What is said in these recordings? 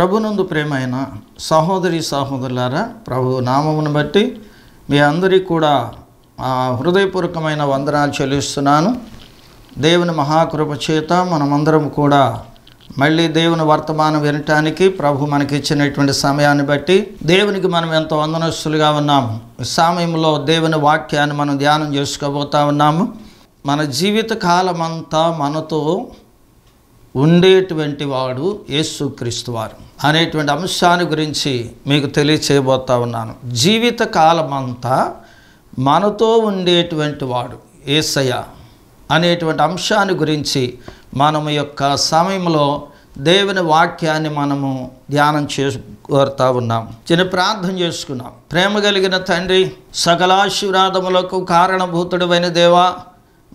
ప్రభునందు ప్రేమైన సహోదరి సహోదరులారా ప్రభు నామమును బట్టి మీ అందరికీ కూడా హృదయపూర్వకమైన వందనాలు చెల్లిస్తున్నాను దేవుని మహాకృప చేత మనమందరం కూడా మళ్ళీ దేవుని వర్తమానం వినటానికి ప్రభు మనకి ఇచ్చినటువంటి సమయాన్ని బట్టి దేవునికి మనం ఎంతో వందనస్తులుగా ఉన్నాము ఈ సమయంలో దేవుని వాక్యాన్ని మనం ధ్యానం చేసుకోబోతా ఉన్నాము మన జీవిత కాలమంతా మనతో ఉండేటువంటి వాడు యేసుక్రీస్తు వారు అనేటువంటి అంశాన్ని గురించి మీకు తెలియచేయబోతా ఉన్నాను జీవిత కాలమంతా మనతో ఉండేటువంటి వాడు ఏసయ అనేటువంటి అంశాన్ని గురించి మనం యొక్క సమయంలో దేవుని వాక్యాన్ని మనము ధ్యానం చేసుకోరుతా ఉన్నాం చిన్న ప్రార్థన చేసుకున్నాం ప్రేమ కలిగిన తండ్రి సకలాశీర్వాదములకు అయిన దేవా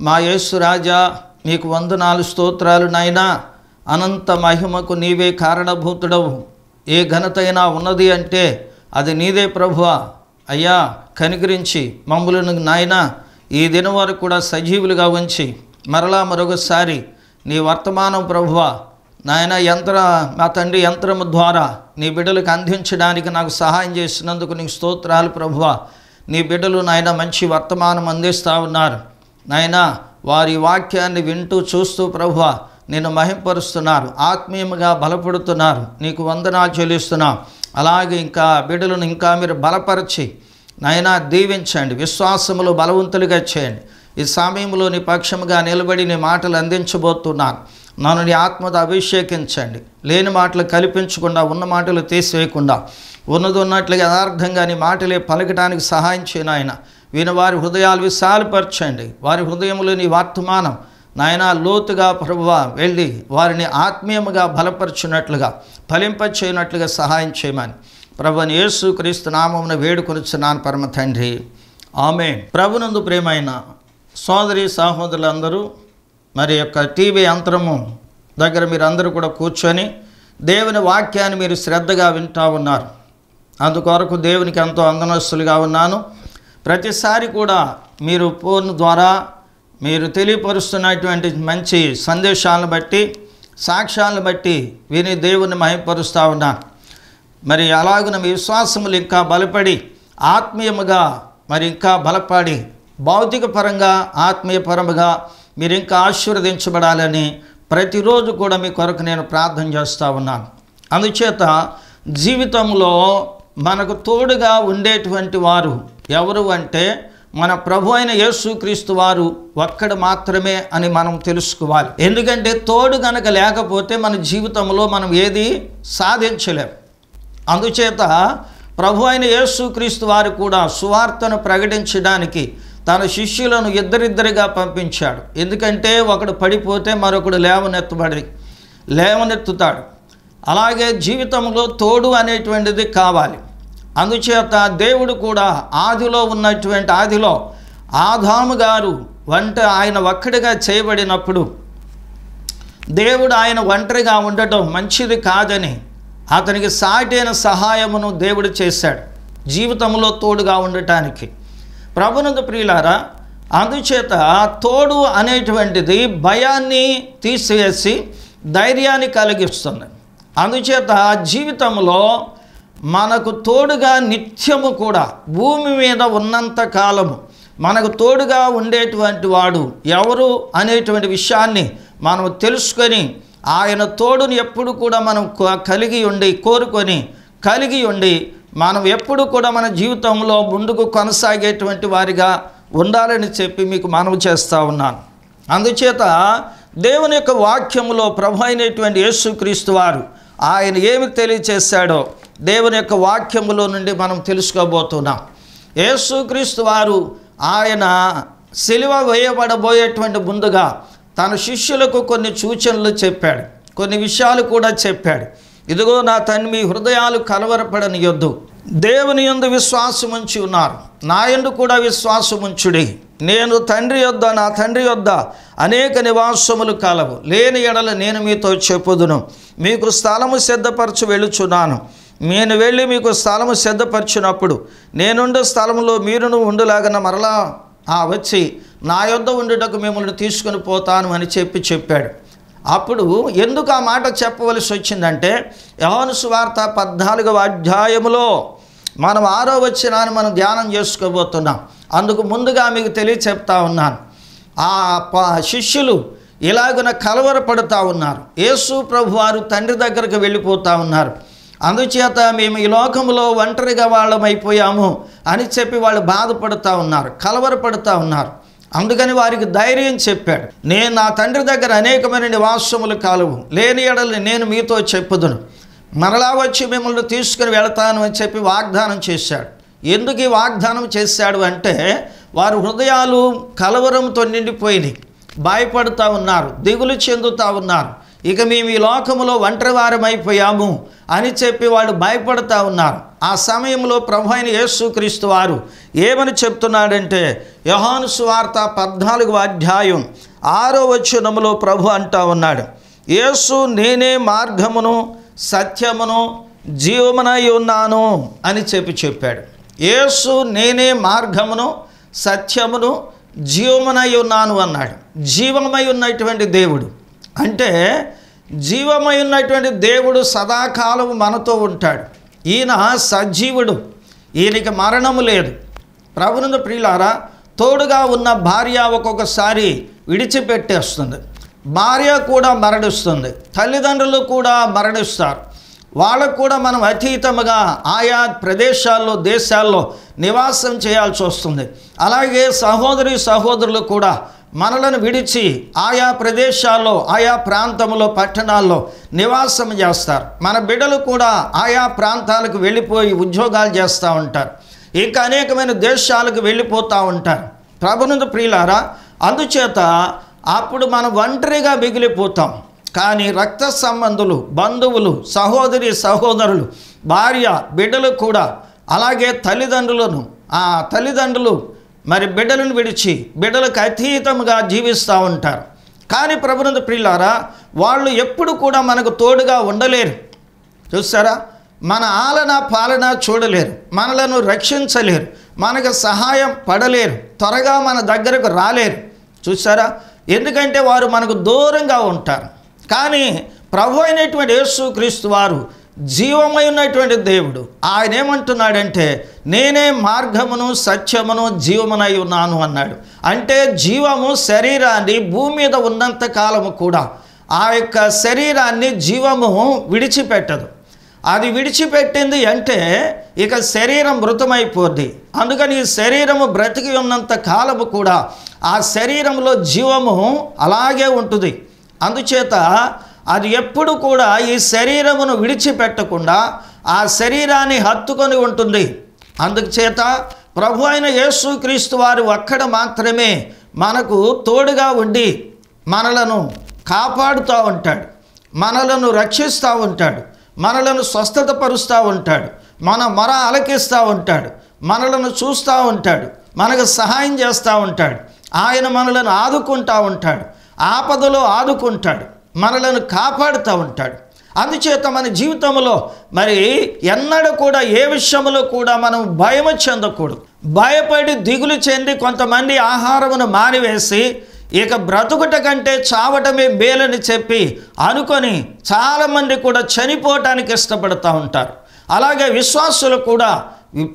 మా యేసు రాజా నీకు వందనాలు స్తోత్రాలు నాయనా అనంత మహిమకు నీవే కారణభూతుడవు ఏ ఘనతైనా ఉన్నది అంటే అది నీదే ప్రభువ అయ్యా కనికరించి మమ్ములను నాయన ఈ దినం వరకు కూడా సజీవులుగా ఉంచి మరలా మరొకసారి నీ వర్తమానం ప్రభువ నాయన యంత్ర మా తండ్రి యంత్రం ద్వారా నీ బిడ్డలకు అందించడానికి నాకు సహాయం చేసినందుకు నీకు స్తోత్రాలు ప్రభువ నీ బిడ్డలు నాయన మంచి వర్తమానం అందిస్తూ ఉన్నారు నాయన వారి వాక్యాన్ని వింటూ చూస్తూ ప్రభువా నిన్ను మహింపరుస్తున్నారు ఆత్మీయంగా బలపడుతున్నారు నీకు వందనాలు చెల్లిస్తున్నాం అలాగే ఇంకా బిడ్డలను ఇంకా మీరు బలపరిచి నైనా దీవించండి విశ్వాసములు బలవంతులుగా చేయండి ఈ సమయంలో నీ పక్షముగా నిలబడి నీ మాటలు అందించబోతున్నాను నన్ను నీ ఆత్మతో అభిషేకించండి లేని మాటలు కల్పించకుండా ఉన్న మాటలు తీసివేయకుండా ఉన్నది ఉన్నట్లుగా యథార్థంగా నీ మాటలే పలకడానికి సహాయం చేయను ఆయన వీని వారి హృదయాలు విశాలపరచండి వారి హృదయంలో నీ వర్తమానం నాయన లోతుగా ప్రభువ వెళ్ళి వారిని ఆత్మీయముగా బలపరుచున్నట్లుగా ఫలింపచేయనట్లుగా సహాయం చేయమని ప్రభుని యేసు క్రీస్తు వేడుకొని వేడుకొనిచున్నాను పరమ తండ్రి ఆమె ప్రభునందు ప్రేమైన సోదరి సహోదరులందరూ మరి యొక్క టీవీ యంత్రము దగ్గర మీరందరూ కూడా కూర్చొని దేవుని వాక్యాన్ని మీరు శ్రద్ధగా వింటూ ఉన్నారు అందుకొరకు దేవునికి ఎంతో అందనస్తులుగా ఉన్నాను ప్రతిసారి కూడా మీరు ఫోన్ ద్వారా మీరు తెలియపరుస్తున్నటువంటి మంచి సందేశాలను బట్టి సాక్ష్యాలను బట్టి విని దేవుని మహిపరుస్తూ ఉన్నాను మరి అలాగున మీ విశ్వాసములు ఇంకా బలపడి ఆత్మీయముగా మరి ఇంకా బలపడి భౌతిక పరంగా ఆత్మీయపరముగా మీరు ఇంకా ఆశీర్వదించబడాలని ప్రతిరోజు కూడా మీ కొరకు నేను ప్రార్థన చేస్తూ ఉన్నాను అందుచేత జీవితంలో మనకు తోడుగా ఉండేటువంటి వారు ఎవరు అంటే మన ప్రభు అయిన యేసుక్రీస్తు వారు ఒక్కడు మాత్రమే అని మనం తెలుసుకోవాలి ఎందుకంటే తోడు కనుక లేకపోతే మన జీవితంలో మనం ఏది సాధించలేం అందుచేత ప్రభు అయిన యేసుక్రీస్తు వారు కూడా సువార్తను ప్రకటించడానికి తన శిష్యులను ఇద్దరిద్దరిగా పంపించాడు ఎందుకంటే ఒకడు పడిపోతే మరొకడు లేవనెత్తబడి లేవనెత్తుతాడు అలాగే జీవితంలో తోడు అనేటువంటిది కావాలి అందుచేత దేవుడు కూడా ఆదిలో ఉన్నటువంటి ఆదిలో ఆదాము గారు వంట ఆయన ఒక్కడిగా చేయబడినప్పుడు దేవుడు ఆయన ఒంటరిగా ఉండటం మంచిది కాదని అతనికి సాటైన సహాయమును దేవుడు చేశాడు జీవితంలో తోడుగా ఉండటానికి ప్రభునందు ప్రియులారా అందుచేత తోడు అనేటువంటిది భయాన్ని తీసివేసి ధైర్యాన్ని కలిగిస్తుంది అందుచేత జీవితంలో మనకు తోడుగా నిత్యము కూడా భూమి మీద ఉన్నంత కాలము మనకు తోడుగా ఉండేటువంటి వాడు ఎవరు అనేటువంటి విషయాన్ని మనం తెలుసుకొని ఆయన తోడుని ఎప్పుడు కూడా మనం కలిగి ఉండి కోరుకొని కలిగి ఉండి మనం ఎప్పుడు కూడా మన జీవితంలో ముందుకు కొనసాగేటువంటి వారిగా ఉండాలని చెప్పి మీకు మనవి చేస్తూ ఉన్నాను అందుచేత దేవుని యొక్క వాక్యములో ప్రభు అయినటువంటి యేసుక్రీస్తు వారు ఆయన ఏమి తెలియచేశాడో దేవుని యొక్క వాక్యములో నుండి మనం తెలుసుకోబోతున్నాం యేసుక్రీస్తు వారు ఆయన సిలువ వేయబడబోయేటువంటి ముందుగా తన శిష్యులకు కొన్ని సూచనలు చెప్పాడు కొన్ని విషయాలు కూడా చెప్పాడు ఇదిగో నా తను మీ హృదయాలు కలవరపడని యొద్దు దేవుని ఎందు విశ్వాసం ఉంచి ఉన్నారు నా ఎందు కూడా విశ్వాసం ఉంచుడి నేను తండ్రి యొద్ద నా తండ్రి యొద్ద అనేక నివాసములు కలవు లేని ఎడల నేను మీతో చెప్పుదును మీకు స్థలము సిద్ధపరచు వెళుచున్నాను నేను వెళ్ళి మీకు స్థలము సిద్ధపరిచినప్పుడు నేనుండు స్థలంలో మీరును ఉండులాగన మరలా ఆ వచ్చి నా యొద్ద ఉండుటకు మిమ్మల్ని తీసుకుని పోతాను అని చెప్పి చెప్పాడు అప్పుడు ఎందుకు ఆ మాట చెప్పవలసి వచ్చిందంటే యహోను సువార్త పద్నాలుగవ అధ్యాయములో మనం ఆరో వచ్చినాన్ని మనం ధ్యానం చేసుకోబోతున్నాం అందుకు ముందుగా మీకు తెలియచెప్తా ఉన్నాను ఆ శిష్యులు ఇలాగున కలవరపడుతూ ఉన్నారు యేసు ప్రభు వారు తండ్రి దగ్గరకు వెళ్ళిపోతూ ఉన్నారు అందుచేత మేము ఈ లోకంలో ఒంటరిగా వాళ్ళమైపోయాము అని చెప్పి వాళ్ళు బాధపడుతూ ఉన్నారు కలవరపడుతూ ఉన్నారు అందుకని వారికి ధైర్యం చెప్పాడు నేను నా తండ్రి దగ్గర అనేకమైన నివాసములు కాలువు లేని ఎడల్ని నేను మీతో చెప్పుదును మరలా వచ్చి మిమ్మల్ని తీసుకుని వెళతాను అని చెప్పి వాగ్దానం చేశాడు ఎందుకు ఈ వాగ్దానం చేశాడు అంటే వారు హృదయాలు కలవరంతో నిండిపోయినాయి భయపడుతూ ఉన్నారు దిగులు చెందుతూ ఉన్నారు ఇక మేము ఈ లోకములో ఒంటరివారమైపోయాము అని చెప్పి వాళ్ళు భయపడతా ఉన్నారు ఆ సమయంలో ప్రభు అయిన యేసుక్రీస్తు వారు ఏమని చెప్తున్నాడంటే యహాను సువార్త పద్నాలుగు అధ్యాయం ఆరో వచ్చనములో ప్రభు అంటా ఉన్నాడు యేసు నేనే మార్గమును సత్యమును జీవమునై ఉన్నాను అని చెప్పి చెప్పాడు యేసు నేనే మార్గమును సత్యమును జీవమునై ఉన్నాను అన్నాడు జీవమై ఉన్నటువంటి దేవుడు అంటే జీవమై ఉన్నటువంటి దేవుడు సదాకాలం మనతో ఉంటాడు ఈయన సజీవుడు ఈయనకి మరణము లేదు ప్రభునందు ప్రియులారా తోడుగా ఉన్న భార్య ఒక్కొక్కసారి విడిచిపెట్టేస్తుంది భార్య కూడా మరణిస్తుంది తల్లిదండ్రులు కూడా మరణిస్తారు వాళ్ళకు కూడా మనం అతీతముగా ఆయా ప్రదేశాల్లో దేశాల్లో నివాసం చేయాల్సి వస్తుంది అలాగే సహోదరి సహోదరులు కూడా మనలను విడిచి ఆయా ప్రదేశాల్లో ఆయా ప్రాంతంలో పట్టణాల్లో నివాసం చేస్తారు మన బిడ్డలు కూడా ఆయా ప్రాంతాలకు వెళ్ళిపోయి ఉద్యోగాలు చేస్తూ ఉంటారు ఇంకా అనేకమైన దేశాలకు వెళ్ళిపోతూ ఉంటారు ప్రభునంద ప్రియులారా అందుచేత అప్పుడు మనం ఒంటరిగా మిగిలిపోతాం కానీ రక్త సంబంధులు బంధువులు సహోదరి సహోదరులు భార్య బిడ్డలు కూడా అలాగే తల్లిదండ్రులను ఆ తల్లిదండ్రులు మరి బిడ్డలను విడిచి బిడ్డలకు అతీతంగా జీవిస్తూ ఉంటారు కానీ ప్రభునంద ప్రియులారా వాళ్ళు ఎప్పుడు కూడా మనకు తోడుగా ఉండలేరు చూస్తారా మన ఆలన పాలన చూడలేరు మనలను రక్షించలేరు మనకు సహాయం పడలేరు త్వరగా మన దగ్గరకు రాలేరు చూసారా ఎందుకంటే వారు మనకు దూరంగా ఉంటారు కానీ ప్రభు అయినటువంటి యేసు క్రీస్తు వారు జీవమై ఉన్నటువంటి దేవుడు ఆయన ఏమంటున్నాడంటే నేనే మార్గమును సత్యమును జీవమునై ఉన్నాను అన్నాడు అంటే జీవము శరీరాన్ని భూమి మీద ఉన్నంత కాలము కూడా ఆ యొక్క శరీరాన్ని జీవము విడిచిపెట్టదు అది విడిచిపెట్టింది అంటే ఇక శరీరం మృతమైపోద్ది అందుకని ఈ శరీరము బ్రతికి ఉన్నంత కాలము కూడా ఆ శరీరంలో జీవము అలాగే ఉంటుంది అందుచేత అది ఎప్పుడు కూడా ఈ శరీరమును విడిచిపెట్టకుండా ఆ శరీరాన్ని హత్తుకొని ఉంటుంది అందుచేత ప్రభు అయిన యేసుక్రీస్తు వారు ఒక్కడ మాత్రమే మనకు తోడుగా ఉండి మనలను కాపాడుతూ ఉంటాడు మనలను రక్షిస్తూ ఉంటాడు మనలను స్వస్థతపరుస్తూ ఉంటాడు మన మొర అలకిస్తూ ఉంటాడు మనలను చూస్తూ ఉంటాడు మనకు సహాయం చేస్తూ ఉంటాడు ఆయన మనలను ఆదుకుంటూ ఉంటాడు ఆపదలో ఆదుకుంటాడు మనలను కాపాడుతూ ఉంటాడు అందుచేత మన జీవితంలో మరి ఎన్నడూ కూడా ఏ విషయంలో కూడా మనం భయము చెందకూడదు భయపడి దిగులు చెంది కొంతమంది ఆహారమును మానివేసి ఇక బ్రతుకుట కంటే చావటమే మేలని చెప్పి అనుకొని చాలామంది కూడా చనిపోవటానికి ఇష్టపడుతూ ఉంటారు అలాగే విశ్వాసులు కూడా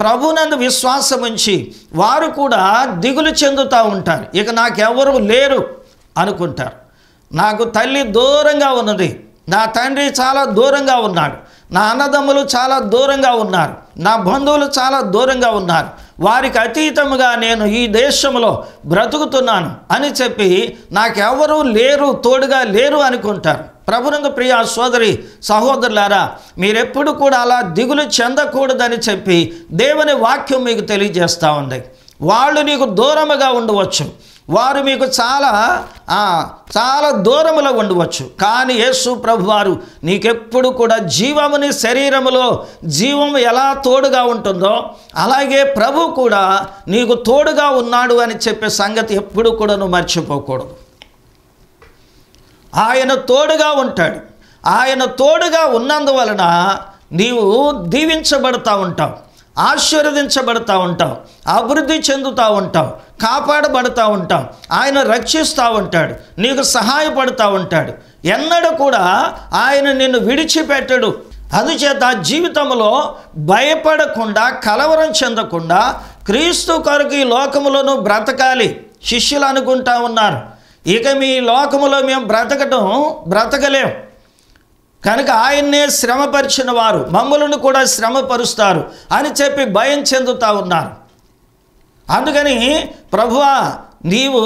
ప్రభునందు విశ్వాసం ఉంచి వారు కూడా దిగులు చెందుతూ ఉంటారు ఇక నాకెవరు లేరు అనుకుంటారు నాకు తల్లి దూరంగా ఉన్నది నా తండ్రి చాలా దూరంగా ఉన్నాడు నా అన్నదమ్ములు చాలా దూరంగా ఉన్నారు నా బంధువులు చాలా దూరంగా ఉన్నారు వారికి అతీతముగా నేను ఈ దేశంలో బ్రతుకుతున్నాను అని చెప్పి నాకెవరూ లేరు తోడుగా లేరు అనుకుంటారు ప్రభురంగ ప్రియ సోదరి సహోదరులారా మీరెప్పుడు కూడా అలా దిగులు చెందకూడదని చెప్పి దేవుని వాక్యం మీకు తెలియజేస్తూ ఉంది వాళ్ళు నీకు దూరముగా ఉండవచ్చు వారు మీకు చాలా చాలా దూరములో ఉండవచ్చు కానీ యేసు ప్రభు వారు నీకెప్పుడు కూడా జీవముని శరీరములో జీవం ఎలా తోడుగా ఉంటుందో అలాగే ప్రభు కూడా నీకు తోడుగా ఉన్నాడు అని చెప్పే సంగతి ఎప్పుడు కూడా నువ్వు మర్చిపోకూడదు ఆయన తోడుగా ఉంటాడు ఆయన తోడుగా ఉన్నందువలన నీవు దీవించబడతా ఉంటావు ఆశీర్వదించబడతా ఉంటావు అభివృద్ధి చెందుతూ ఉంటావు కాపాడబడుతూ ఉంటాం ఆయన రక్షిస్తూ ఉంటాడు నీకు సహాయపడుతూ ఉంటాడు ఎన్నడూ కూడా ఆయన నిన్ను విడిచిపెట్టడు అందుచేత జీవితంలో భయపడకుండా కలవరం చెందకుండా క్రీస్తు కొరకు ఈ లోకములోనూ బ్రతకాలి శిష్యులు అనుకుంటా ఉన్నారు ఇక మీ లోకములో మేము బ్రతకటం బ్రతకలేం కనుక ఆయన్నే శ్రమపరిచిన వారు మమ్మలను కూడా శ్రమపరుస్తారు అని చెప్పి భయం చెందుతూ ఉన్నారు అందుకని ప్రభువా నీవు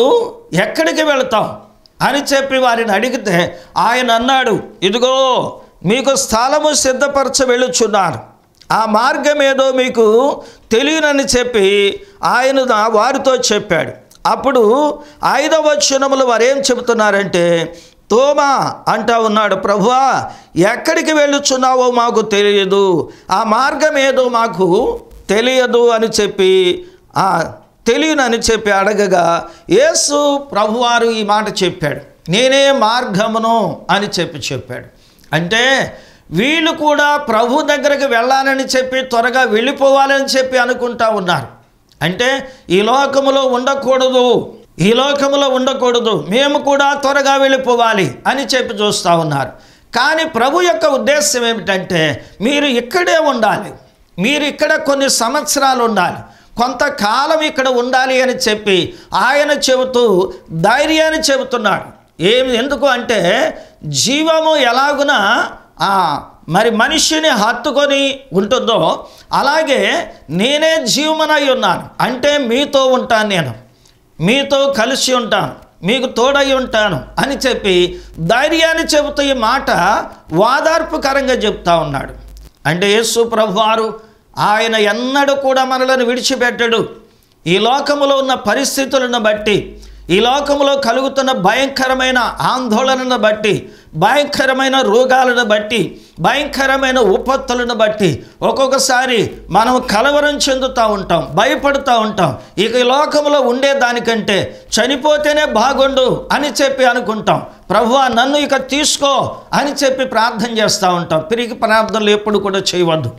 ఎక్కడికి వెళతావు అని చెప్పి వారిని అడిగితే ఆయన అన్నాడు ఇదిగో మీకు స్థలము సిద్ధపరచ వెళ్ళుచున్నారు ఆ మార్గం ఏదో మీకు తెలియనని చెప్పి ఆయన వారితో చెప్పాడు అప్పుడు ఐదవ క్షణములు వారేం చెబుతున్నారంటే తోమా అంటా ఉన్నాడు ప్రభువా ఎక్కడికి వెళ్ళుచున్నావో మాకు తెలియదు ఆ మార్గం ఏదో మాకు తెలియదు అని చెప్పి తెలియనని చెప్పి అడగగా యేసు ప్రభువారు ఈ మాట చెప్పాడు నేనే మార్గమును అని చెప్పి చెప్పాడు అంటే వీళ్ళు కూడా ప్రభు దగ్గరకు వెళ్ళాలని చెప్పి త్వరగా వెళ్ళిపోవాలని చెప్పి అనుకుంటా ఉన్నారు అంటే ఈ లోకములో ఉండకూడదు ఈ లోకములో ఉండకూడదు మేము కూడా త్వరగా వెళ్ళిపోవాలి అని చెప్పి చూస్తూ ఉన్నారు కానీ ప్రభు యొక్క ఉద్దేశం ఏమిటంటే మీరు ఇక్కడే ఉండాలి మీరు ఇక్కడ కొన్ని సంవత్సరాలు ఉండాలి కొంతకాలం ఇక్కడ ఉండాలి అని చెప్పి ఆయన చెబుతూ ధైర్యాన్ని చెబుతున్నాడు ఏమి ఎందుకు అంటే జీవము ఎలాగునా మరి మనిషిని హత్తుకొని ఉంటుందో అలాగే నేనే జీవమనై ఉన్నాను అంటే మీతో ఉంటాను నేను మీతో కలిసి ఉంటాను మీకు తోడై ఉంటాను అని చెప్పి ధైర్యాన్ని చెబుతూ ఈ మాట వాదార్పుకరంగా చెప్తా ఉన్నాడు అంటే యేసు ప్రభు వారు ఆయన ఎన్నడూ కూడా మనలను విడిచిపెట్టడు ఈ లోకములో ఉన్న పరిస్థితులను బట్టి ఈ లోకంలో కలుగుతున్న భయంకరమైన ఆందోళనను బట్టి భయంకరమైన రోగాలను బట్టి భయంకరమైన ఉత్పత్తులను బట్టి ఒక్కొక్కసారి మనం కలవరం చెందుతూ ఉంటాం భయపడుతూ ఉంటాం ఇక ఈ లోకంలో ఉండేదానికంటే చనిపోతేనే బాగుండు అని చెప్పి అనుకుంటాం ప్రభు నన్ను ఇక తీసుకో అని చెప్పి ప్రార్థన చేస్తూ ఉంటాం పిరిగి ప్రార్థనలు ఎప్పుడు కూడా చేయవద్దు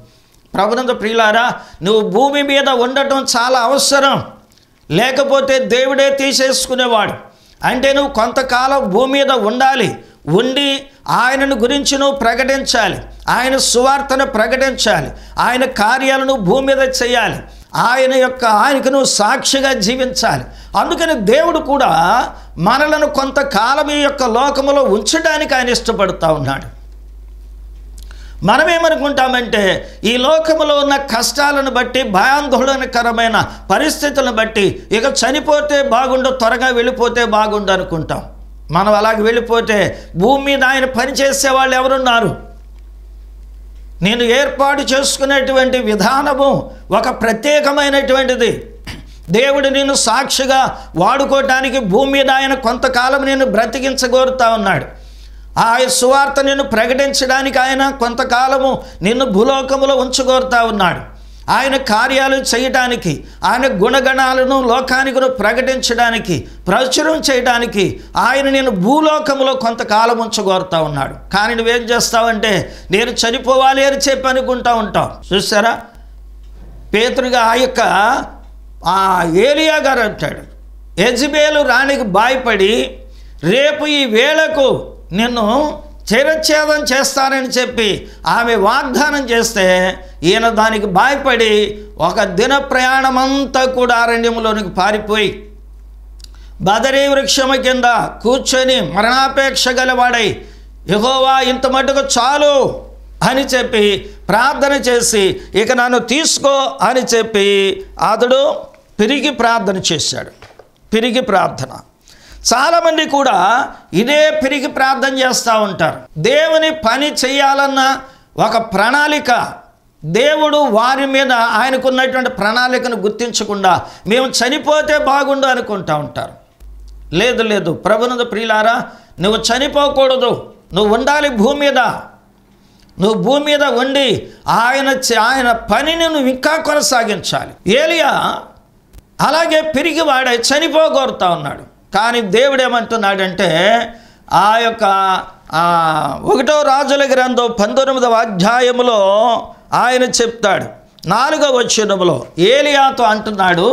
ప్రభునందు ప్రియులారా నువ్వు భూమి మీద ఉండటం చాలా అవసరం లేకపోతే దేవుడే తీసేసుకునేవాడు అంటే నువ్వు కొంతకాలం భూమి మీద ఉండాలి ఉండి ఆయనను గురించి నువ్వు ప్రకటించాలి ఆయన సువార్తను ప్రకటించాలి ఆయన కార్యాలను భూమి మీద చేయాలి ఆయన యొక్క ఆయనకు నువ్వు సాక్షిగా జీవించాలి అందుకని దేవుడు కూడా మనలను కొంతకాలం ఈ యొక్క లోకంలో ఉంచడానికి ఆయన ఇష్టపడుతూ ఉన్నాడు మనమేమనుకుంటామంటే ఈ లోకంలో ఉన్న కష్టాలను బట్టి భయాందోళనకరమైన పరిస్థితులను బట్టి ఇక చనిపోతే బాగుండు త్వరగా వెళ్ళిపోతే బాగుండు అనుకుంటాం మనం అలాగ వెళ్ళిపోతే భూమి మీద ఆయన పనిచేసే వాళ్ళు ఎవరున్నారు నేను ఏర్పాటు చేసుకునేటువంటి విధానము ఒక ప్రత్యేకమైనటువంటిది దేవుడు నేను సాక్షిగా వాడుకోవటానికి భూమి మీద ఆయన కొంతకాలం నేను బ్రతికించగోరుతా ఉన్నాడు ఆ సువార్త నిన్ను ప్రకటించడానికి ఆయన కొంతకాలము నిన్ను భూలోకములో ఉంచుకోరుతా ఉన్నాడు ఆయన కార్యాలు చేయటానికి ఆయన గుణగణాలను లోకానికి ప్రకటించడానికి ప్రచురం చేయడానికి ఆయన నేను భూలోకంలో కొంతకాలం ఉంచగోరుతా ఉన్నాడు కానీ నువ్వేం చేస్తావంటే నేను చనిపోవాలి అని చెప్పి అనుకుంటా ఉంటావు చూసారా పేతురుగా ఆ యొక్క ఆ ఏలియా గారు అంటాడు ఎజ్బేలు రాణికి బాయపడి రేపు ఈ వేళకు నిన్ను చిరచ్ఛేదం చేస్తానని చెప్పి ఆమె వాగ్దానం చేస్తే ఈయన దానికి భయపడి ఒక దిన ప్రయాణమంతా కూడా అరణ్యంలోనికి పారిపోయి బదరీ వృక్షము కింద కూర్చొని మరణాపేక్ష గలవాడై ఎగోవా ఇంత మటుకు చాలు అని చెప్పి ప్రార్థన చేసి ఇక నన్ను తీసుకో అని చెప్పి అతడు పెరిగి ప్రార్థన చేశాడు పెరిగి ప్రార్థన చాలామంది కూడా ఇదే పెరిగి ప్రార్థన చేస్తూ ఉంటారు దేవుని పని చేయాలన్న ఒక ప్రణాళిక దేవుడు వారి మీద ఆయనకున్నటువంటి ప్రణాళికను గుర్తించకుండా మేము చనిపోతే బాగుండు అనుకుంటా ఉంటారు లేదు లేదు ప్రభునందు ప్రియులారా నువ్వు చనిపోకూడదు నువ్వు ఉండాలి భూమి మీద నువ్వు భూమి మీద ఉండి ఆయన ఆయన పనిని నువ్వు ఇంకా కొనసాగించాలి ఏలియా అలాగే పెరిగి వాడే చనిపోగోరుతా ఉన్నాడు కానీ దేవుడు ఏమంటున్నాడంటే ఆ యొక్క ఒకటో రాజుల గ్రంథం పంతొమ్మిదవ అధ్యాయములో ఆయన చెప్తాడు నాలుగవ వచ్చినములో ఏలియాతో అంటున్నాడు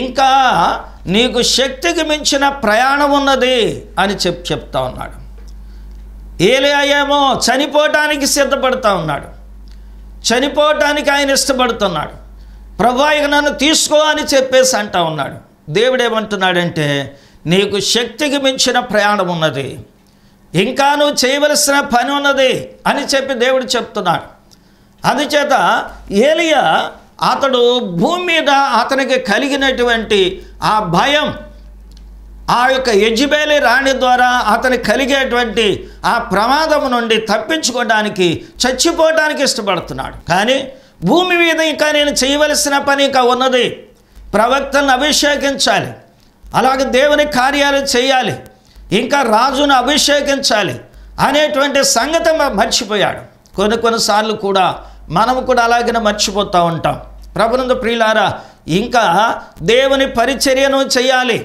ఇంకా నీకు శక్తికి మించిన ప్రయాణం ఉన్నది అని చెప్ చెప్తా ఉన్నాడు ఏలియా ఏమో చనిపోవటానికి సిద్ధపడతా ఉన్నాడు చనిపోవటానికి ఆయన ఇష్టపడుతున్నాడు ప్రభా ఇక నన్ను తీసుకో అని చెప్పేసి అంటా ఉన్నాడు దేవుడు ఏమంటున్నాడంటే నీకు శక్తికి మించిన ప్రయాణం ఉన్నది ఇంకా నువ్వు చేయవలసిన పని ఉన్నది అని చెప్పి దేవుడు చెప్తున్నాడు అందుచేత ఏలియా అతడు భూమి మీద అతనికి కలిగినటువంటి ఆ భయం ఆ యొక్క యజ్బేలి రాణి ద్వారా అతని కలిగేటువంటి ఆ ప్రమాదం నుండి తప్పించుకోవడానికి చచ్చిపోవడానికి ఇష్టపడుతున్నాడు కానీ భూమి మీద ఇంకా నేను చేయవలసిన పని ఇంకా ఉన్నది ప్రవక్తలను అభిషేకించాలి అలాగే దేవుని కార్యాలు చేయాలి ఇంకా రాజును అభిషేకించాలి అనేటువంటి సంగతి మర్చిపోయాడు కొన్ని కొన్నిసార్లు కూడా మనము కూడా అలాగనే మర్చిపోతూ ఉంటాం ప్రభునంద ప్రియులారా ఇంకా దేవుని పరిచర్యను చేయాలి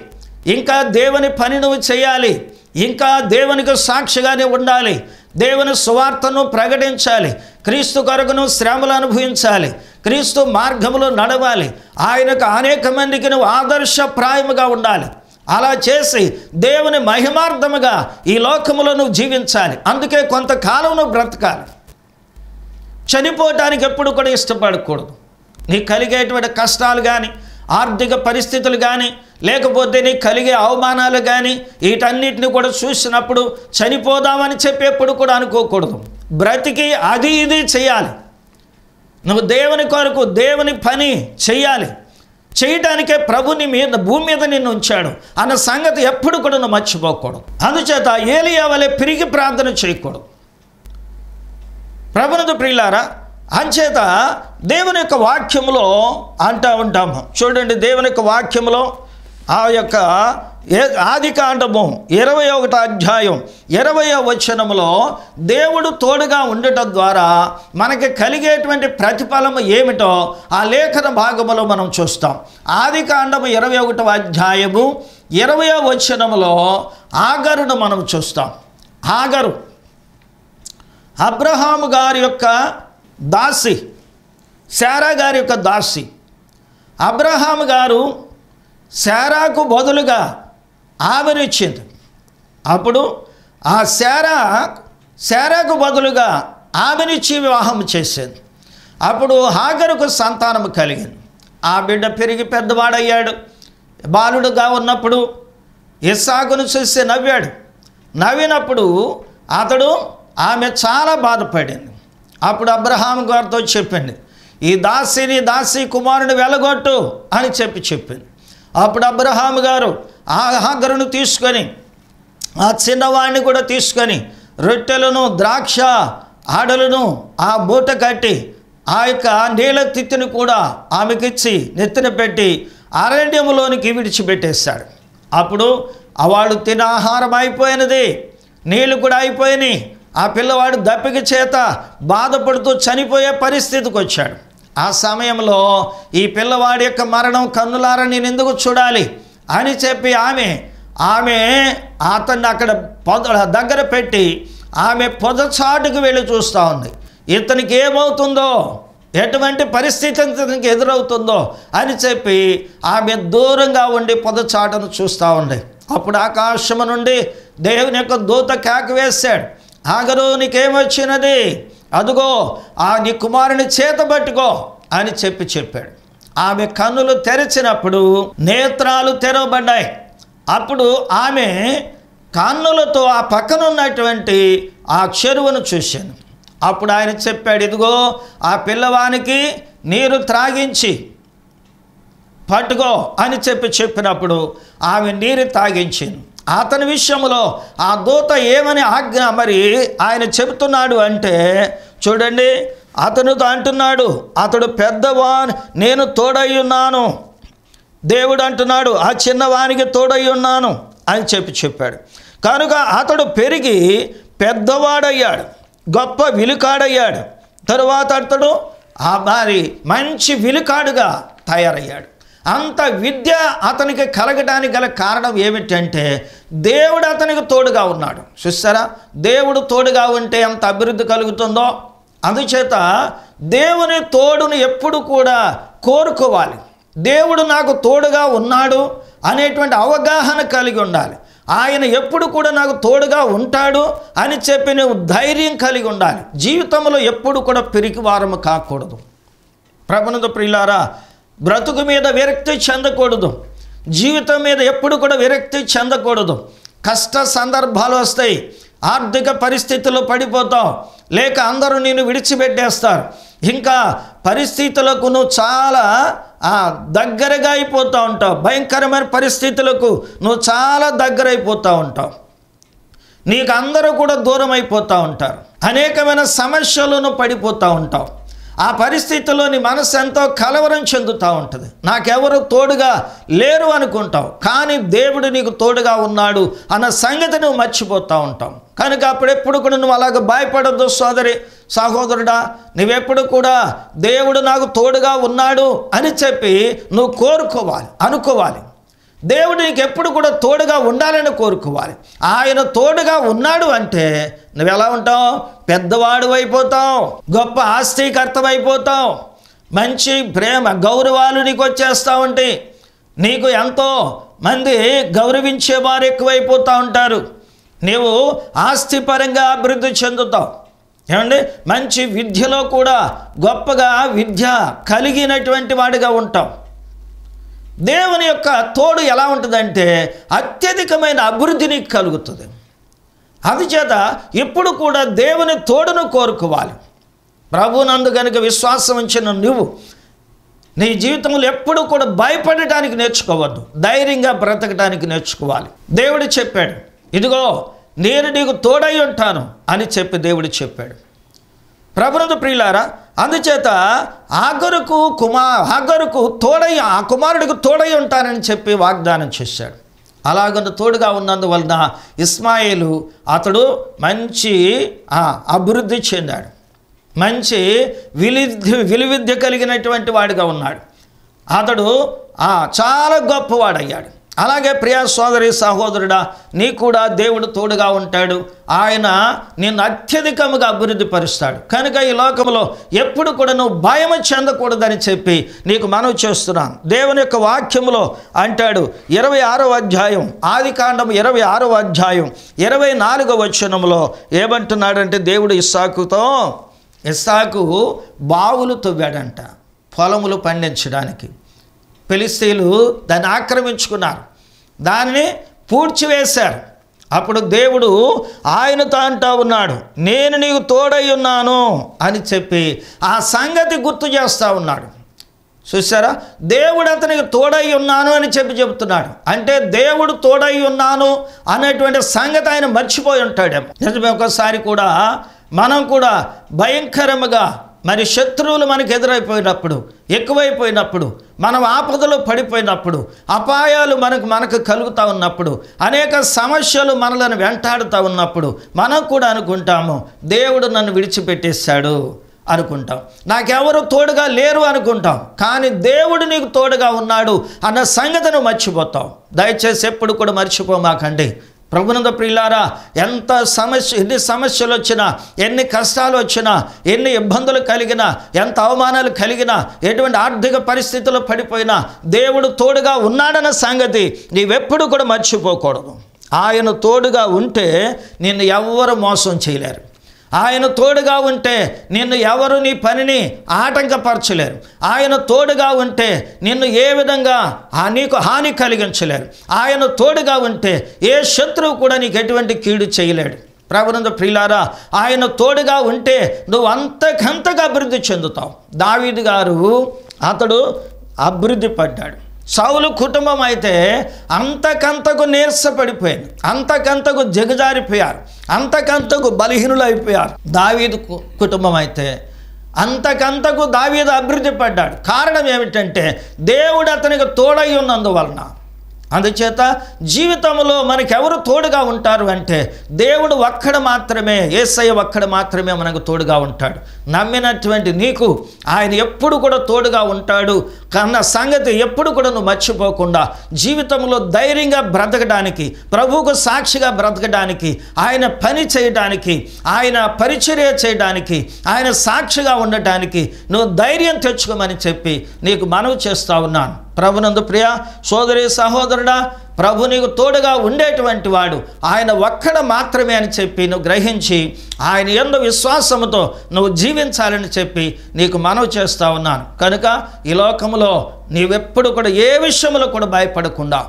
ఇంకా దేవుని పని నువ్వు చేయాలి ఇంకా దేవునికి సాక్షిగానే ఉండాలి దేవుని సువార్తను ప్రకటించాలి క్రీస్తు కొరకును శ్రమలు అనుభవించాలి క్రీస్తు మార్గంలో నడవాలి ఆయనకు అనేక మందికి నువ్వు ఆదర్శప్రాయముగా ఉండాలి అలా చేసి దేవుని మహిమార్థముగా ఈ లోకములో నువ్వు జీవించాలి అందుకే కొంతకాలం నువ్వు బ్రతకాలి చనిపోవటానికి ఎప్పుడు కూడా ఇష్టపడకూడదు నీకు కలిగేటువంటి కష్టాలు కానీ ఆర్థిక పరిస్థితులు కానీ లేకపోతే నీకు కలిగే అవమానాలు కానీ వీటన్నిటిని కూడా చూసినప్పుడు చనిపోదామని చెప్పి ఎప్పుడు కూడా అనుకోకూడదు బ్రతికి అది ఇది చేయాలి నువ్వు దేవుని కొరకు దేవుని పని చేయాలి చేయటానికే ప్రభుని మీద భూమి మీద నిన్ను ఉంచాడు అన్న సంగతి ఎప్పుడు కూడా నువ్వు మర్చిపోకూడదు అందుచేత ఏలియా వలె పిరిగి ప్రార్థన చేయకూడదు ప్రభునదు ప్రియులారా అంచేత దేవుని యొక్క వాక్యంలో అంటూ ఉంటాము చూడండి దేవుని యొక్క వాక్యంలో ఆ యొక్క ఏ ఆది కాండము ఇరవై ఒకట అధ్యాయం ఇరవై వచనములో దేవుడు తోడుగా ఉండటం ద్వారా మనకి కలిగేటువంటి ప్రతిఫలం ఏమిటో ఆ లేఖన భాగములో మనం చూస్తాం ఆది కాండము ఇరవై ఒకటవ అధ్యాయము ఇరవై వచనములో ఆగరును మనం చూస్తాం ఆగరు అబ్రహాము గారి యొక్క దాసి శారా గారి యొక్క దాసి అబ్రహాము గారు శారాకు బదులుగా ఆవరించింది అప్పుడు ఆ శారా శారాకు బదులుగా ఆమెనిచ్చి వివాహం చేసింది అప్పుడు హాగరుకు సంతానం కలిగింది ఆ బిడ్డ పెరిగి పెద్దవాడయ్యాడు బాలుడుగా ఉన్నప్పుడు ఇస్సాకును చూసి నవ్వాడు నవ్వినప్పుడు అతడు ఆమె చాలా బాధపడింది అప్పుడు అబ్రహాం గారితో చెప్పింది ఈ దాసిని దాసి కుమారుని వెలగొట్టు అని చెప్పి చెప్పింది అప్పుడు అబ్రహాం గారు ఆ హాగరును తీసుకొని ఆ చిన్నవాడిని కూడా తీసుకొని రొట్టెలను ద్రాక్ష ఆడలను ఆ బూట కట్టి ఆ యొక్క నీళ్ళ తిత్తిని కూడా ఆమెకిచ్చి నెత్తిన పెట్టి అరణ్యములోనికి విడిచిపెట్టేస్తాడు అప్పుడు వాళ్ళు తిన ఆహారం అయిపోయినది నీళ్ళు కూడా అయిపోయినాయి ఆ పిల్లవాడు దప్పిక చేత బాధపడుతూ చనిపోయే పరిస్థితికి వచ్చాడు ఆ సమయంలో ఈ పిల్లవాడి యొక్క మరణం కన్నులారా నేను ఎందుకు చూడాలి అని చెప్పి ఆమె ఆమె అతన్ని అక్కడ పొద దగ్గర పెట్టి ఆమె పొదచాటుకు వెళ్ళి చూస్తూ ఉంది ఇతనికి ఏమవుతుందో ఎటువంటి పరిస్థితి ఇతనికి ఎదురవుతుందో అని చెప్పి ఆమె దూరంగా ఉండి పొదచాటను చూస్తూ ఉంది అప్పుడు ఆకాశము నుండి దేవుని యొక్క దూత కేక వేశాడు ఆగరు నీకేమొచ్చినది అదుగో ఆ నీ కుమారుని చేత పట్టుకో అని చెప్పి చెప్పాడు ఆమె కన్నులు తెరిచినప్పుడు నేత్రాలు తెరవబడ్డాయి అప్పుడు ఆమె కన్నులతో ఆ పక్కన ఉన్నటువంటి ఆ చెరువును చూశాను అప్పుడు ఆయన చెప్పాడు ఇదిగో ఆ పిల్లవానికి నీరు త్రాగించి పట్టుకో అని చెప్పి చెప్పినప్పుడు ఆమె నీరు తాగించింది అతని విషయంలో ఆ దూత ఏమని ఆజ్ఞ మరి ఆయన చెబుతున్నాడు అంటే చూడండి అతను అంటున్నాడు అతడు పెద్దవాన్ నేను తోడయ్యున్నాను దేవుడు అంటున్నాడు ఆ చిన్నవానికి తోడయ్యున్నాను అని చెప్పి చెప్పాడు కనుక అతడు పెరిగి పెద్దవాడయ్యాడు గొప్ప విలుకాడయ్యాడు తరువాత అతడు ఆ మరి మంచి విలుకాడుగా తయారయ్యాడు అంత విద్య అతనికి కలగడానికి గల కారణం ఏమిటంటే దేవుడు అతనికి తోడుగా ఉన్నాడు చూస్తారా దేవుడు తోడుగా ఉంటే ఎంత అభివృద్ధి కలుగుతుందో అందుచేత దేవుని తోడును ఎప్పుడు కూడా కోరుకోవాలి దేవుడు నాకు తోడుగా ఉన్నాడు అనేటువంటి అవగాహన కలిగి ఉండాలి ఆయన ఎప్పుడు కూడా నాకు తోడుగా ఉంటాడు అని చెప్పి నువ్వు ధైర్యం కలిగి ఉండాలి జీవితంలో ఎప్పుడు కూడా పిరికివారము కాకూడదు ప్రపణత ప్రియులారా బ్రతుకు మీద విరక్తి చెందకూడదు జీవితం మీద ఎప్పుడు కూడా విరక్తి చెందకూడదు కష్ట సందర్భాలు వస్తాయి ఆర్థిక పరిస్థితులు పడిపోతాం లేక అందరూ నేను విడిచిపెట్టేస్తారు ఇంకా పరిస్థితులకు నువ్వు చాలా దగ్గరగా అయిపోతూ ఉంటావు భయంకరమైన పరిస్థితులకు నువ్వు చాలా దగ్గర అయిపోతూ ఉంటావు నీకు అందరూ కూడా దూరం అయిపోతూ ఉంటారు అనేకమైన సమస్యలను పడిపోతూ ఉంటావు ఆ పరిస్థితుల్లో నీ మనసు ఎంతో కలవరం చెందుతూ ఉంటుంది నాకెవరు తోడుగా లేరు అనుకుంటావు కానీ దేవుడు నీకు తోడుగా ఉన్నాడు అన్న సంగతి నువ్వు మర్చిపోతూ ఉంటావు కనుక అప్పుడెప్పుడు కూడా నువ్వు అలాగ భయపడద్దు సోదరి సహోదరుడా నువ్వెప్పుడు కూడా దేవుడు నాకు తోడుగా ఉన్నాడు అని చెప్పి నువ్వు కోరుకోవాలి అనుకోవాలి దేవుడు నీకు ఎప్పుడు కూడా తోడుగా ఉండాలని కోరుకోవాలి ఆయన తోడుగా ఉన్నాడు అంటే నువ్వు ఎలా ఉంటావు పెద్దవాడు అయిపోతావు గొప్ప ఆస్తికర్తమైపోతావు మంచి ప్రేమ గౌరవాలు నీకు వచ్చేస్తూ ఉంటే నీకు ఎంతో మంది గౌరవించే వారు ఎక్కువైపోతూ ఉంటారు నీవు ఆస్తిపరంగా అభివృద్ధి చెందుతావు ఏమండి మంచి విద్యలో కూడా గొప్పగా విద్య కలిగినటువంటి వాడిగా ఉంటావు దేవుని యొక్క తోడు ఎలా ఉంటుందంటే అత్యధికమైన అభివృద్ధిని కలుగుతుంది అందుచేత ఎప్పుడు కూడా దేవుని తోడును కోరుకోవాలి ప్రభునందు కనుక విశ్వాసం ఉంచిన నువ్వు నీ జీవితంలో ఎప్పుడు కూడా భయపడటానికి నేర్చుకోవద్దు ధైర్యంగా బ్రతకటానికి నేర్చుకోవాలి దేవుడు చెప్పాడు ఇదిగో నేను నీకు తోడై ఉంటాను అని చెప్పి దేవుడు చెప్పాడు ప్రభునందు ప్రియులారా అందుచేత ఆగరుకు కుమార్ ఆగరుకు తోడై ఆ కుమారుడికి తోడై ఉంటానని చెప్పి వాగ్దానం చేశాడు అలాగంత తోడుగా ఉన్నందువలన ఇస్మాయిలు అతడు మంచి అభివృద్ధి చెందాడు మంచి విలిద్య విలువిద్య కలిగినటువంటి వాడిగా ఉన్నాడు అతడు చాలా గొప్పవాడయ్యాడు అలాగే ప్రియా సోదరి సహోదరుడా నీ కూడా దేవుడు తోడుగా ఉంటాడు ఆయన నిన్ను అత్యధికముగా అభివృద్ధి పరుస్తాడు కనుక ఈ లోకంలో ఎప్పుడు కూడా నువ్వు భయం చెందకూడదని చెప్పి నీకు మనవి చేస్తున్నాను దేవుని యొక్క వాక్యంలో అంటాడు ఇరవై ఆరో అధ్యాయం ఆది కాండం ఇరవై ఆరో అధ్యాయం ఇరవై నాలుగో వచనంలో ఏమంటున్నాడంటే దేవుడు ఇస్సాకుతో ఇస్సాకు బావులు తవ్వాడంట పొలములు పండించడానికి ఫిలిస్తీన్లు దాన్ని ఆక్రమించుకున్నారు దాన్ని పూడ్చివేశారు అప్పుడు దేవుడు ఆయనతో అంటా ఉన్నాడు నేను నీకు తోడై ఉన్నాను అని చెప్పి ఆ సంగతి గుర్తు చేస్తూ ఉన్నాడు చూసారా దేవుడు అతనికి తోడై ఉన్నాను అని చెప్పి చెబుతున్నాడు అంటే దేవుడు తోడై ఉన్నాను అనేటువంటి సంగతి ఆయన మర్చిపోయి ఉంటాడేమో నిజమే ఒకసారి కూడా మనం కూడా భయంకరముగా మరి శత్రువులు మనకు ఎదురైపోయినప్పుడు ఎక్కువైపోయినప్పుడు మనం ఆపదలో పడిపోయినప్పుడు అపాయాలు మనకు మనకు కలుగుతూ ఉన్నప్పుడు అనేక సమస్యలు మనలను వెంటాడుతూ ఉన్నప్పుడు మనం కూడా అనుకుంటాము దేవుడు నన్ను విడిచిపెట్టేశాడు అనుకుంటాం నాకెవరు తోడుగా లేరు అనుకుంటాం కానీ దేవుడు నీకు తోడుగా ఉన్నాడు అన్న సంగతిని మర్చిపోతాం దయచేసి ఎప్పుడు కూడా మర్చిపోమాకండి ప్రభునంద ప్రియులారా ఎంత సమస్య ఎన్ని సమస్యలు వచ్చినా ఎన్ని కష్టాలు వచ్చినా ఎన్ని ఇబ్బందులు కలిగినా ఎంత అవమానాలు కలిగినా ఎటువంటి ఆర్థిక పరిస్థితులు పడిపోయినా దేవుడు తోడుగా ఉన్నాడన్న సంగతి నీవెప్పుడు కూడా మర్చిపోకూడదు ఆయన తోడుగా ఉంటే నిన్ను ఎవ్వరు మోసం చేయలేరు ఆయన తోడుగా ఉంటే నిన్ను ఎవరు నీ పనిని ఆటంకపరచలేరు ఆయన తోడుగా ఉంటే నిన్ను ఏ విధంగా నీకు హాని కలిగించలేరు ఆయన తోడుగా ఉంటే ఏ శత్రువు కూడా నీకు ఎటువంటి కీడు చేయలేడు ప్రభునంద ప్రియులారా ఆయన తోడుగా ఉంటే నువ్వు అంతకంతగా అభివృద్ధి చెందుతావు దావీదు గారు అతడు అభివృద్ధి పడ్డాడు సౌలు కుటుంబం అయితే అంతకంతకు నీరసపడిపోయింది అంతకంతకు జగజారిపోయారు అంతకంతకు బలహీనులు అయిపోయారు దావీదు కుటుంబం అయితే అంతకంతకు దావీదు అభివృద్ధి పడ్డాడు కారణం ఏమిటంటే దేవుడు అతనికి తోడై ఉన్నందువలన అందుచేత జీవితంలో మనకెవరు తోడుగా ఉంటారు అంటే దేవుడు ఒక్కడ మాత్రమే ఏసయ్య ఒక్కడ మాత్రమే మనకు తోడుగా ఉంటాడు నమ్మినటువంటి నీకు ఆయన ఎప్పుడు కూడా తోడుగా ఉంటాడు కన్న సంగతి ఎప్పుడు కూడా నువ్వు మర్చిపోకుండా జీవితంలో ధైర్యంగా బ్రతకడానికి ప్రభువుకు సాక్షిగా బ్రతకడానికి ఆయన పని చేయడానికి ఆయన పరిచర్య చేయడానికి ఆయన సాక్షిగా ఉండటానికి నువ్వు ధైర్యం తెచ్చుకోమని చెప్పి నీకు మనవి చేస్తూ ఉన్నాను ప్రభునందు ప్రియ సోదరి సహోదరుడా ప్రభు నీకు తోడుగా ఉండేటువంటి వాడు ఆయన ఒక్కడ మాత్రమే అని చెప్పి నువ్వు గ్రహించి ఆయన ఎందు విశ్వాసముతో నువ్వు జీవించాలని చెప్పి నీకు మనవి చేస్తూ ఉన్నాను కనుక ఈ లోకంలో నీవెప్పుడు కూడా ఏ విషయంలో కూడా భయపడకుండా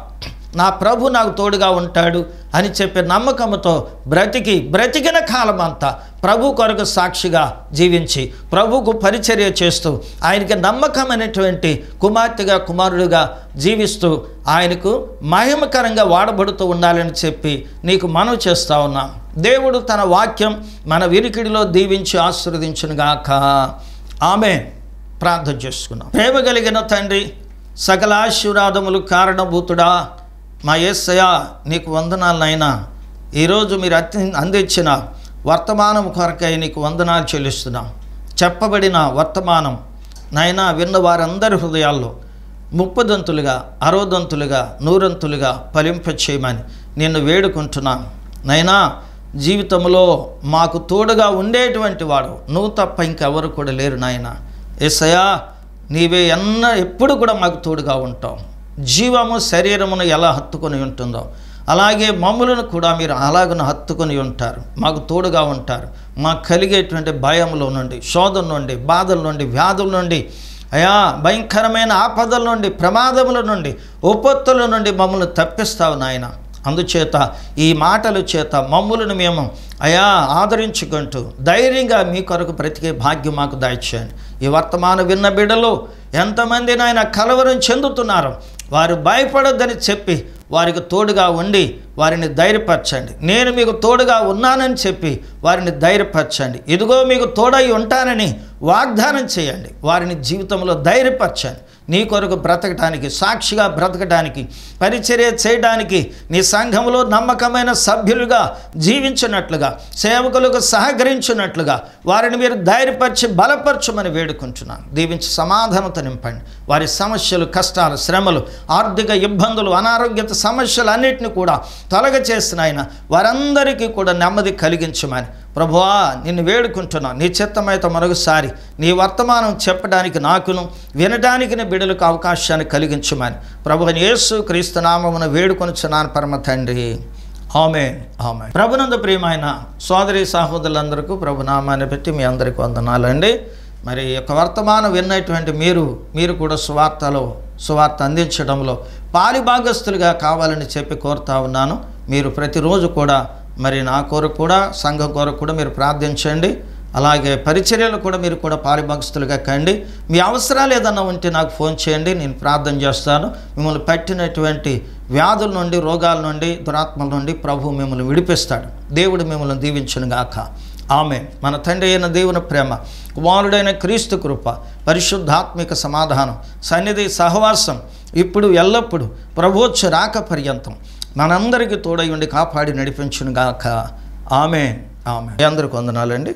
నా ప్రభు నాకు తోడుగా ఉంటాడు అని చెప్పే నమ్మకంతో బ్రతికి బ్రతికిన కాలం అంతా ప్రభు కొరకు సాక్షిగా జీవించి ప్రభుకు పరిచర్య చేస్తూ ఆయనకి నమ్మకమైనటువంటి కుమార్తెగా కుమారుడుగా జీవిస్తూ ఆయనకు మహిమకరంగా వాడబడుతూ ఉండాలని చెప్పి నీకు మనవి చేస్తూ ఉన్నా దేవుడు తన వాక్యం మన విరికిడిలో దీవించి ఆశీర్వదించునుగాక ఆమె ప్రార్థన చేసుకున్నాం ప్రేమ కలిగిన తండ్రి సకల ఆశీర్వాదములు కారణభూతుడా మా ఏసయ నీకు వందనాలనైనా ఈరోజు మీరు అందించిన వర్తమానం కొరకై నీకు వందనాలు చెల్లిస్తున్నాం చెప్పబడిన వర్తమానం నైనా విన్న వారందరి హృదయాల్లో ముప్పదంతులుగా అరోదంతులుగా నూరంతులుగా ఫలింపచేయమని నిన్ను వేడుకుంటున్నాను నైనా జీవితంలో మాకు తోడుగా ఉండేటువంటి వాడు నువ్వు తప్ప ఇంకెవరు కూడా లేరు నాయన ఎస్సయా నీవే ఎన్న ఎప్పుడు కూడా మాకు తోడుగా ఉంటావు జీవము శరీరమును ఎలా హత్తుకొని ఉంటుందో అలాగే మమ్ములను కూడా మీరు అలాగను హత్తుకొని ఉంటారు మాకు తోడుగా ఉంటారు మాకు కలిగేటువంటి భయంలో నుండి శోధం నుండి బాధల నుండి వ్యాధుల నుండి అయా భయంకరమైన ఆపదల నుండి ప్రమాదముల నుండి ఉపత్తుల నుండి మమ్మల్ని తప్పిస్తావు నాయన అందుచేత ఈ మాటల చేత మమ్ములను మేము అయా ఆదరించుకుంటూ ధైర్యంగా మీ కొరకు బ్రతికే భాగ్యం మాకు దాయిచేయండి ఈ వర్తమాన విన్న బిడ్డలు ఎంతమంది నాయన కలవరం చెందుతున్నారు వారు భయపడొద్దని చెప్పి వారికి తోడుగా ఉండి వారిని ధైర్యపరచండి నేను మీకు తోడుగా ఉన్నానని చెప్పి వారిని ధైర్యపరచండి ఇదిగో మీకు తోడై ఉంటానని వాగ్దానం చేయండి వారిని జీవితంలో ధైర్యపరచండి నీ కొరకు బ్రతకడానికి సాక్షిగా బ్రతకడానికి పరిచర్య చేయడానికి నీ సంఘంలో నమ్మకమైన సభ్యులుగా జీవించినట్లుగా సేవకులకు సహకరించినట్లుగా వారిని మీరు ధైర్యపరిచి బలపరచమని వేడుకుంటున్నాను దీవించి సమాధానత నింపండి వారి సమస్యలు కష్టాలు శ్రమలు ఆర్థిక ఇబ్బందులు అనారోగ్యత సమస్యలు అన్నిటిని కూడా తొలగ చేసిన ఆయన వారందరికీ కూడా నెమ్మది కలిగించమని ప్రభువా నిన్ను వేడుకుంటున్నా నీ చిత్తమైతే మరొకసారి నీ వర్తమానం చెప్పడానికి నాకును వినడానికి నీ బిడలకు అవకాశాన్ని కలిగించమని ప్రభుని యేసు క్రీస్తు నామమును వేడుకొనుచున్నాను పరమ తండ్రి హోమే హోమే ప్రభునందు ప్రియమైన సోదరి సహోదరులందరికీ ప్రభునామాన్ని పెట్టి మీ అందరికి వందనాలండి మరి యొక్క వర్తమానం విన్నటువంటి మీరు మీరు కూడా సువార్తలో సువార్త అందించడంలో పాలిభాగస్తులుగా కావాలని చెప్పి కోరుతా ఉన్నాను మీరు ప్రతిరోజు కూడా మరి నా కొరకు కూడా సంఘం కొరకు కూడా మీరు ప్రార్థించండి అలాగే పరిచర్యలు కూడా మీరు కూడా పారిభాగస్తులుగా కండి మీ అవసరాలు ఏదన్నా ఉంటే నాకు ఫోన్ చేయండి నేను ప్రార్థన చేస్తాను మిమ్మల్ని పట్టినటువంటి వ్యాధుల నుండి రోగాల నుండి దురాత్మల నుండి ప్రభు మిమ్మల్ని విడిపిస్తాడు దేవుడు మిమ్మల్ని దీవించను గాక ఆమె మన తండ్రి అయిన దేవుని ప్రేమ కుమారుడైన క్రీస్తు కృప పరిశుద్ధాత్మిక సమాధానం సన్నిధి సహవాసం ఇప్పుడు ఎల్లప్పుడూ ప్రభుత్వ రాక పర్యంతం మనందరికీ తోడై ఉండి కాపాడి నడిపించును గాక ఆమె ఆమె అందరికి వందనాలండి